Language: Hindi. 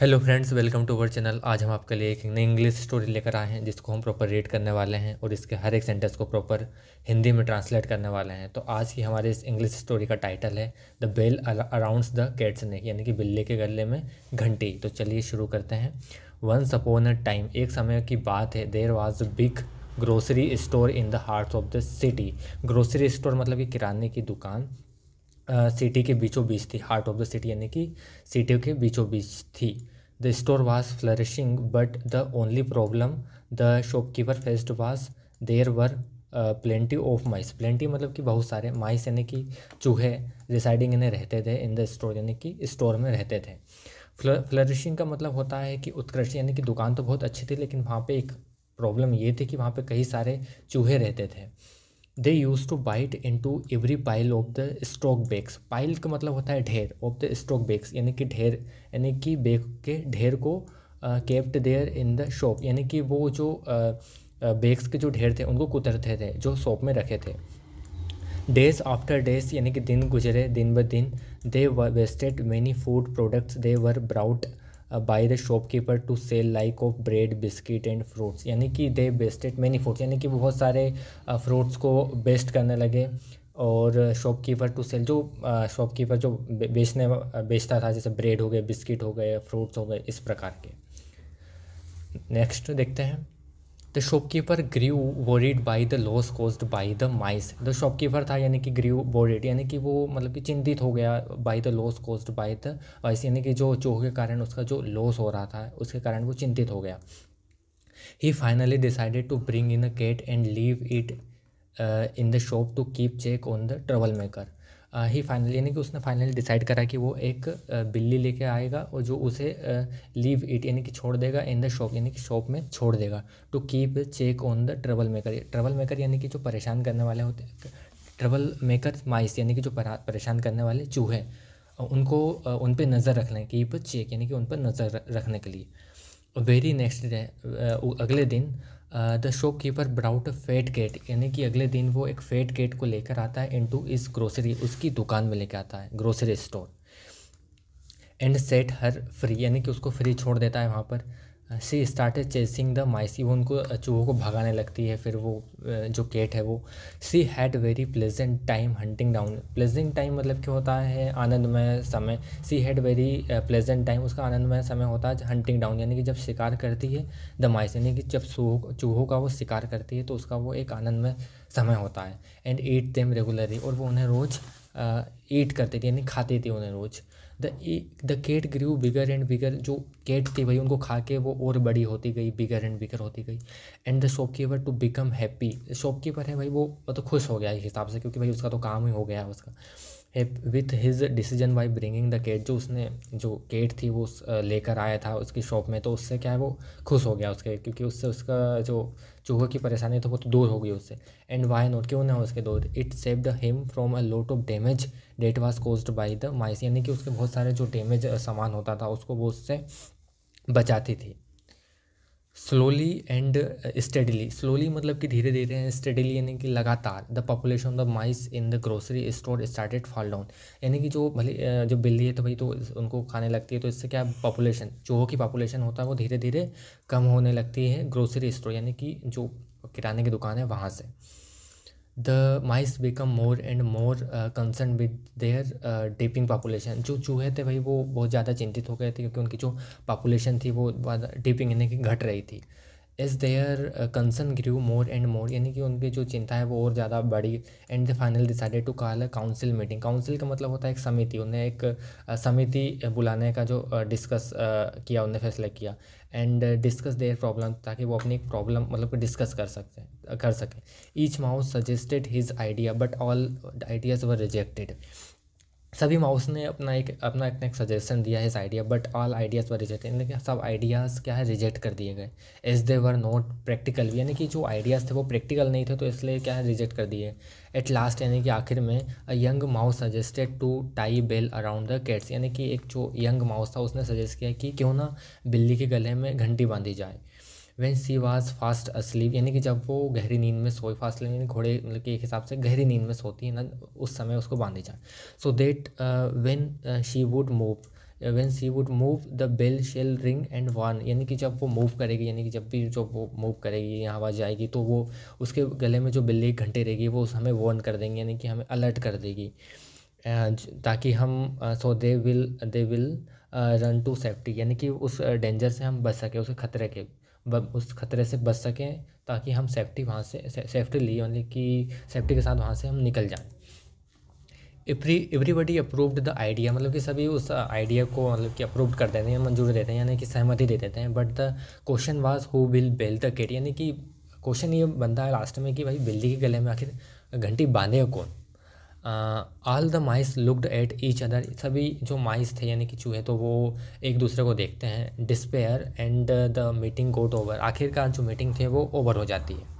hello friends welcome to our channel आज हम आपके लिए एक नई इंग्लिश स्टोरी लेकर आए हैं जिसको हम प्रॉपर रीड करने वाले हैं और इसके हर एक सेंटेंस को प्रॉपर हिंदी में ट्रांसलेट करने वाले हैं तो आज की हमारे इस इंग्लिश स्टोरी का टाइटल है the bell arounds the cats ने यानी कि बिल्ली के गले में घंटी तो चलिए शुरू करते हैं वन सपोन अ टाइम एक समय की बात है there was big grocery store in the heart of the city grocery store मतलब कि किराने की दुकान सिटी के बीचों बीच थी हार्ट ऑफ द सिटी यानी कि सिटी के बीचों बीच थी the store was flourishing but the only problem the shopkeeper faced was there were plenty of mice plenty मतलब कि बहुत सारे माइस यानी कि चूहे रिसाइडिंग इन्हें रहते थे इन द स्टोर यानी कि स्टोर में रहते थे फ्लरिशिंग का मतलब होता है कि उत्कृष्ट यानी कि दुकान तो बहुत अच्छी थी लेकिन वहाँ पे एक प्रॉब्लम ये थी कि वहाँ पे कई सारे चूहे रहते थे they use to bite in to every pile of the stock bags pile का मतलब होता है ढेर ऑफ द स्ट्रोक बैग्स यानी कि ढेर यानी कि बैग के ढेर को kept there in the shop यानी कि वो जो बैग्स के जो ढेर थे उनको कुतरते थे जो शॉप में रखे थे डेज आफ्टर डेज यानी कि दिन गुजरे दिन ब दिन they wasted many food products they were brought by the shopkeeper to sell like of bread biscuit and fruits यानी कि दे बेस्टेड मैनी फ्रूट्स यानी कि बहुत सारे फ्रूट्स uh, को बेस्ट करने लगे और शॉपकीपर टू सेल जो शॉपकीपर uh, जो बेचने uh, बेचता था जैसे ब्रेड हो गए बिस्किट हो गए फ्रूट्स हो गए इस प्रकार के नेक्स्ट देखते हैं the shopkeeper grew worried by the loss caused by the mice the shopkeeper था यानी कि ग्रीव वोरिड यानी कि वो मतलब कि चिंतित हो गया by the loss caused by the mice यानी कि जो चोह के कारण उसका जो लॉस हो रहा था उसके कारण वो चिंतित हो गया he finally decided to bring in a cat and leave it in the shop to keep check on the trouble maker he final यानी कि उसने फाइनली डिसाइड करा कि वो एक बिल्ली लेके आएगा और जो उसे लीव इट यानी कि छोड़ देगा इन द शॉप यानी कि शॉप में छोड़ देगा to keep check on the trouble maker trouble maker यानी कि जो परेशान करने वाले होते ट्रबल मेकर माइस यानी कि जो परेशान करने वाले चूहे उनको उन पर नज़र रखना कीप चेक यानी कि उन पर नज़र रखने के लिए वेरी नेक्स्ट डे अगले दिन the shopkeeper brought fat cat यानी कि अगले दिन वो एक फेट गेट को लेकर आता है इनटू इस ग्रोसरी उसकी दुकान में लेकर आता है grocery store and set her free यानी कि उसको फ्री छोड़ देता है वहाँ पर she started chasing the mice वो उनको चूहों को भगाने लगती है फिर वो जो केट है वो she had very pleasant time hunting down pleasant time मतलब क्या होता है आनंदमय समय she had very pleasant time उसका आनंदमय समय होता है हंटिंग डाउन यानी कि जब शिकार करती है द माइस यानी कि जब चूहों का वो शिकार करती है तो उसका वो एक आनंदमय समय होता है एंड ईट देम रेगुलरली और वो उन्हें रोज़ ईट करती थी यानी खाती थी उन्हें रोज़ the the cat grew bigger and bigger जो केट थी भाई उनको खा के वो और बड़ी होती गई बिगर एंड बिगर होती गई and the shopkeeper to become happy shopkeeper है भाई वो मतलब खुश हो गया इस हिसाब से क्योंकि भाई उसका तो काम ही हो गया है उसका with his decision by bringing the cat जो उसने जो केट थी वो लेकर आया था उसकी शॉप में तो उससे क्या है वो खुश हो गया उसके क्योंकि उससे उसका जो चूहे की परेशानी थी वो तो दूर हो गई उससे एंड वाई नोट क्यों ना उसके दूर it saved him from a lot of damage that was caused by the mice यानी कि उसके बहुत सारे जो डैमेज सामान होता था उसको वो उससे बचाती थी स्लोली एंड स्टडीली स्लोली मतलब कि धीरे धीरे स्टडीली यानी कि लगातार the population of the mice in the grocery store started fall down यानी कि जो भले जो बिल्ली है तो भाई तो उनको खाने लगती है तो इससे क्या पॉपुलेशन चूहों की पॉपुलेशन होता है वो धीरे धीरे कम होने लगती है ग्रोसरी स्टोर यानी कि जो किराने की दुकान है वहाँ से the mice become more and more concern with their dipping population जो चूहे थे भाई वो बहुत ज़्यादा चिंतित हो गए थे क्योंकि उनकी जो पॉपुलेशन थी वो डिपिंग यानी कि घट रही थी as their concern grew more and more यानी कि उनकी जो चिंता है वो और ज़्यादा बढ़ी and the final decided to call a council meeting council का मतलब होता है एक समिति उन्हें एक समिति बुलाने का जो डिस्कस किया उन्हें फैसला किया एंड डिस्कस देयर प्रॉब्लम ताकि वो अपनी प्रॉब्लम मतलब डिस्कस कर सकते कर सकें each mouse suggested his idea but all ideas were rejected सभी माउस ने अपना एक अपना एक, एक सजेशन दिया है इस idea but all ideas were reject लेकिन सब आइडियाज़ क्या है रिजेक्ट कर दिए गए as they were not practical यानी कि जो आइडियाज़ थे वो प्रैक्टिकल नहीं थे तो इसलिए क्या है रिजेक्ट कर दिए एट लास्ट यानी कि आखिर में a young mouse suggested to tie bell around the cats यानी कि एक जो यंग माउस था उसने सजेस्ट किया कि क्यों ना बिल्ली के गले में घंटी बांधी जाए when she was fast asleep यानी कि जब वो गहरी नींद में सोए फास्ट यानी घोड़े मतलब कि एक हिसाब से गहरी नींद में सोती है ना उस समय उसको बांधे जाए so that when she would move when she would move the bell shell ring and one यानी कि जब वो मूव करेगी यानी कि जब भी जब वो मूव करेगी या आवाज़ आएगी तो वो उसके गले में जो बिल्ली घंटे रहेगी वो उस हमें वार्न कर देंगी यानी कि हमें अलर्ट कर देगी ताकि हम so they will they will run to safety यानी कि उस डेंजर uh, से हम बच सके उस खतरे के उस खतरे से बच सकें ताकि हम सेफ्टी वहाँ से सेफ्टी लिए यानी कि सेफ्टी के साथ वहाँ से हम निकल जाएं every everybody approved the idea मतलब कि सभी उस आइडिया को मतलब कि अप्रूव कर देते हैं मंजूर देते हैं यानी कि सहमति दे देते हैं but the question was who will bell the cat यानी कि क्वेश्चन ये बनता है लास्ट में कि भाई बिल्ली के गले में आखिर घंटी बांधे कौन all the mice looked at each other सभी जो माइस थे यानी कि चूहे तो वो एक दूसरे को देखते हैं despair and the meeting got over आखिरकार जो मीटिंग थी वो ओवर हो जाती है